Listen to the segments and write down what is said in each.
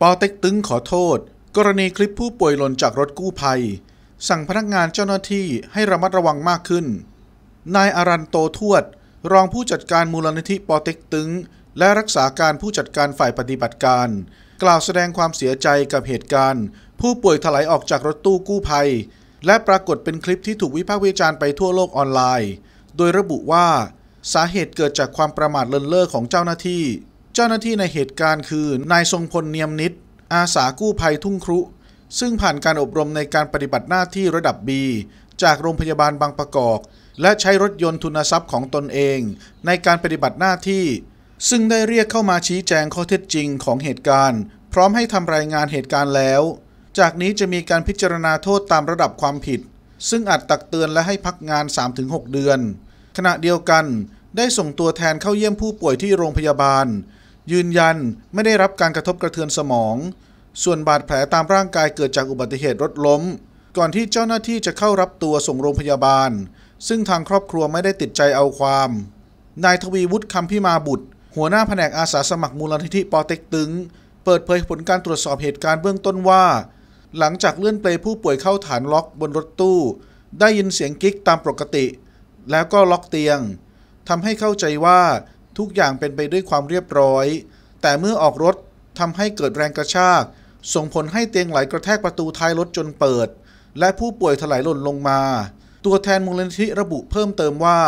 ปอเต็กตึงขอโทษ กรณีคลิปผู้ป่วยหล่นจากรถกู้ภัย สั่งพนักงานเจ้าหน้าที่ให้ระมัดระวังมากขึ้น นายอารันโตทวด รองผู้จัดการมูลนิธิปอเต็กตึงและรักษาการผู้จัดการฝ่ายปฏิบัติการ กล่าวแสดงความเสียใจกับเหตุการณ์ ผู้ป่วยถลายออกจากรถตู้กู้ภัย และปรากฏเป็นคลิปที่ถูกวิพากษ์วิจารณ์ไปทั่วโลกออนไลน์ โดยระบุว่า สาเหตุเกิดจากความประมาทเลินเล่อของเจ้าหน้าที่เจ้าหน้าที่ในเหตุการณ์คือ นายทรงพลเนียมนิต อาสากู้ภัยทุ่งครุ ซึ่งผ่านการอบรมในการปฏิบัติหน้าที่ระดับบี จากโรงพยาบาลบางประกอบและใช้รถยนต์ทุนทรัพย์ของตนเอง ในการปฏิบัติหน้าที่ ซึ่งได้เรียกเข้ามาชี้แจงข้อเท็จจริงของเหตุการณ์ พร้อมให้ทำรายงานเหตุการณ์แล้ว จากนี้จะมีการพิจารณาโทษตามระดับความผิด ซึ่งอาจตักเตือนและให้พักงาน3-6เดือน ขณะเดียวกันได้ส่งตัวแทนเข้าเยี่ยมผู้ป่วยที่โรงพยาบาลยืนยันไม่ได้รับการกระทบกระเทือนสมอง ส่วนบาดแผลตามร่างกายเกิดจากอุบัติเหตุรถล้ม ก่อนที่เจ้าหน้าที่จะเข้ารับตัวส่งโรงพยาบาล ซึ่งทางครอบครัวไม่ได้ติดใจเอาความ นายทวีวุฒิคำพิมาบุตร หัวหน้าแผนกอาสาสมัครมูลนิธิปอเต็กตึง เปิดเผยผลการตรวจสอบเหตุการณ์เบื้องต้นว่า หลังจากเลื่อนเปลผู้ป่วยเข้าฐานล็อกบนรถตู้ ได้ยินเสียงกิ๊กตามปกติ แล้วก็ล็อกเตียงทำให้เข้าใจว่าทุกอย่างเป็นไปด้วยความเรียบร้อย แต่เมื่อออกรถทำให้เกิดแรงกระชาก ส่งผลให้เตียงไหลกระแทกประตูท้ายรถจนเปิด และผู้ป่วยถลายหล่นลงมา ตัวแทนมูลนิธิระบุเพิ่มเติมว่า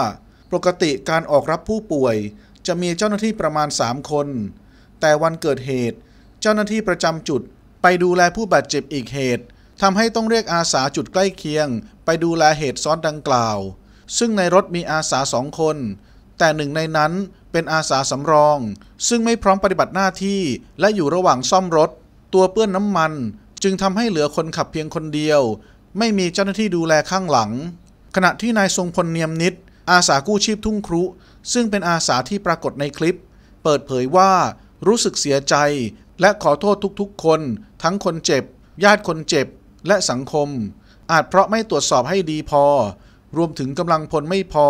ปกติการออกรับผู้ป่วยจะมีเจ้าหน้าที่ประมาณ 3 คน แต่วันเกิดเหตุ เจ้าหน้าที่ประจำจุด ไปดูแลผู้บาดเจ็บอีกเหตุทำให้ต้องเรียกอาสาจุดใกล้เคียง ไปดูแลเหตุซ้อนดังกล่าว ซึ่งในรถมีอาสาสองคน แต่หนึ่งในนั้นเป็นอาสาสำรอง ซึ่งไม่พร้อมปฏิบัติหน้าที่ และอยู่ระหว่างซ่อมรถ ตัวเปื้อนน้ำมันจึงทำให้เหลือคนขับเพียงคนเดียว ไม่มีเจ้าหน้าที่ดูแลข้างหลัง ขณะที่นายทรงพลเนียมนิด อาสากู้ชีพทุ่งครุ ซึ่งเป็นอาสาที่ปรากฏในคลิป เปิดเผยว่ารู้สึกเสียใจ และขอโทษทุกๆคน ทั้งคนเจ็บ ญาติคนเจ็บ และสังคม อาจเพราะไม่ตรวจสอบให้ดีพอ รวมถึงกำลังพลไม่พอ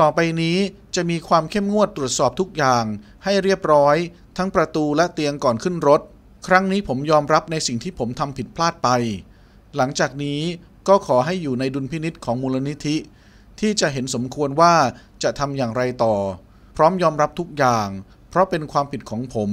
ต่อไปนี้จะมีความเข้มงวดตรวจสอบทุกอย่าง ให้เรียบร้อย ทั้งประตูและเตียงก่อนขึ้นรถ ครั้งนี้ผมยอมรับในสิ่งที่ผมทำผิดพลาดไป หลังจากนี้ก็ขอให้อยู่ในดุลพินิษของมูลนิธิ ที่จะเห็นสมควรว่าจะทำอย่างไรต่อ พร้อมยอมรับทุกอย่าง เพราะเป็นความผิดของผม